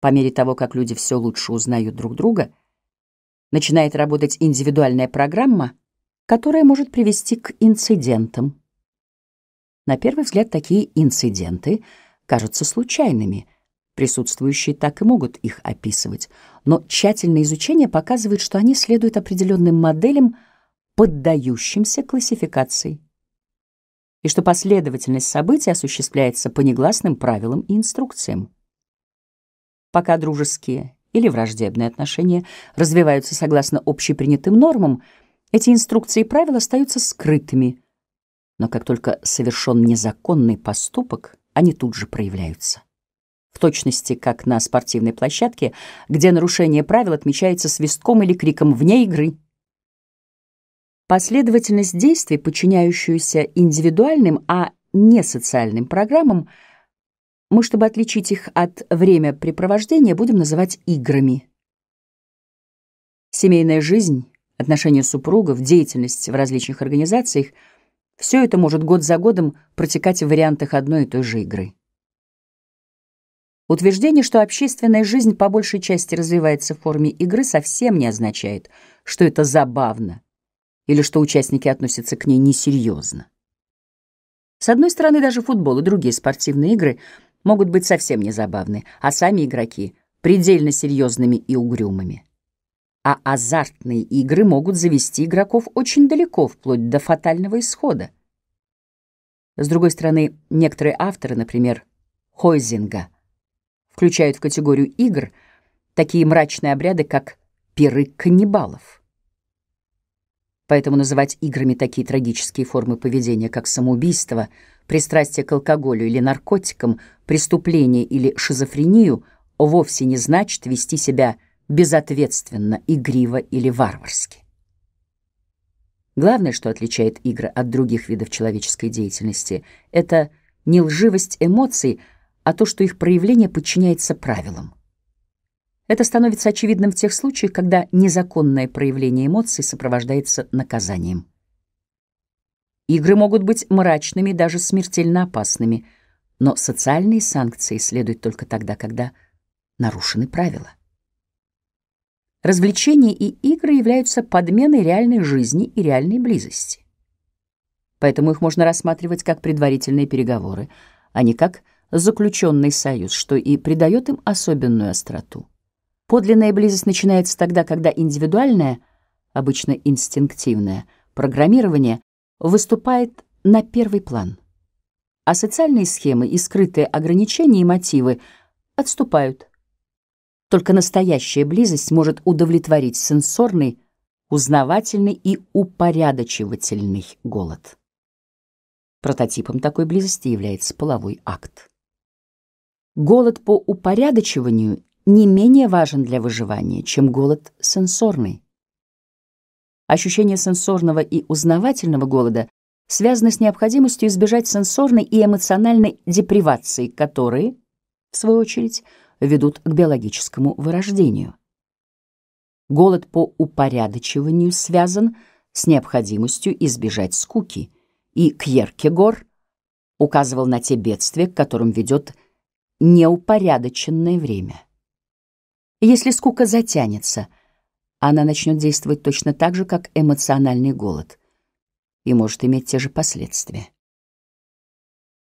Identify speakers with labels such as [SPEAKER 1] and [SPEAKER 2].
[SPEAKER 1] По мере того, как люди все лучше узнают друг друга, начинает работать индивидуальная программа, которая может привести к инцидентам. На первый взгляд, такие инциденты кажутся случайными. Присутствующие так и могут их описывать. Но тщательное изучение показывает, что они следуют определенным моделям, поддающимся классификации. И что последовательность событий осуществляется по негласным правилам и инструкциям пока дружеские или враждебные отношения развиваются согласно общепринятым нормам, эти инструкции и правила остаются скрытыми. Но как только совершен незаконный поступок, они тут же проявляются. В точности, как на спортивной площадке, где нарушение правил отмечается свистком или криком вне игры. Последовательность действий, подчиняющуюся индивидуальным, а не социальным программам, мы, чтобы отличить их от времяпрепровождения, будем называть играми. Семейная жизнь, отношения супругов, деятельность в различных организациях — все это может год за годом протекать в вариантах одной и той же игры. Утверждение, что общественная жизнь по большей части развивается в форме игры, совсем не означает, что это забавно или что участники относятся к ней несерьезно. С одной стороны, даже футбол и другие спортивные игры — могут быть совсем незабавны, а сами игроки — предельно серьезными и угрюмыми. А азартные игры могут завести игроков очень далеко, вплоть до фатального исхода. С другой стороны, некоторые авторы, например, Хойзинга, включают в категорию игр такие мрачные обряды, как пиры каннибалов. Поэтому называть играми такие трагические формы поведения, как самоубийство — пристрастие к алкоголю или наркотикам, преступление или шизофрению вовсе не значит вести себя безответственно, игриво или варварски. Главное, что отличает игры от других видов человеческой деятельности, это не лживость эмоций, а то, что их проявление подчиняется правилам. Это становится очевидным в тех случаях, когда незаконное проявление эмоций сопровождается наказанием. Игры могут быть мрачными, даже смертельно опасными, но социальные санкции следуют только тогда, когда нарушены правила. Развлечения и игры являются подменой реальной жизни и реальной близости. Поэтому их можно рассматривать как предварительные переговоры, а не как заключенный союз, что и придает им особенную остроту. Подлинная близость начинается тогда, когда индивидуальная, обычно инстинктивная, программирование выступает на первый план, а социальные схемы и скрытые ограничения и мотивы отступают. Только настоящая близость может удовлетворить сенсорный, узнавательный и упорядочивательный голод. Прототипом такой близости является половой акт. Голод по упорядочиванию не менее важен для выживания, чем голод сенсорный. Ощущение сенсорного и узнавательного голода связано с необходимостью избежать сенсорной и эмоциональной депривации, которые, в свою очередь, ведут к биологическому вырождению. Голод по упорядочиванию связан с необходимостью избежать скуки, и Кьеркегор указывал на те бедствия, к которым ведет неупорядоченное время. Если скука затянется – она начнет действовать точно так же, как эмоциональный голод, и может иметь те же последствия.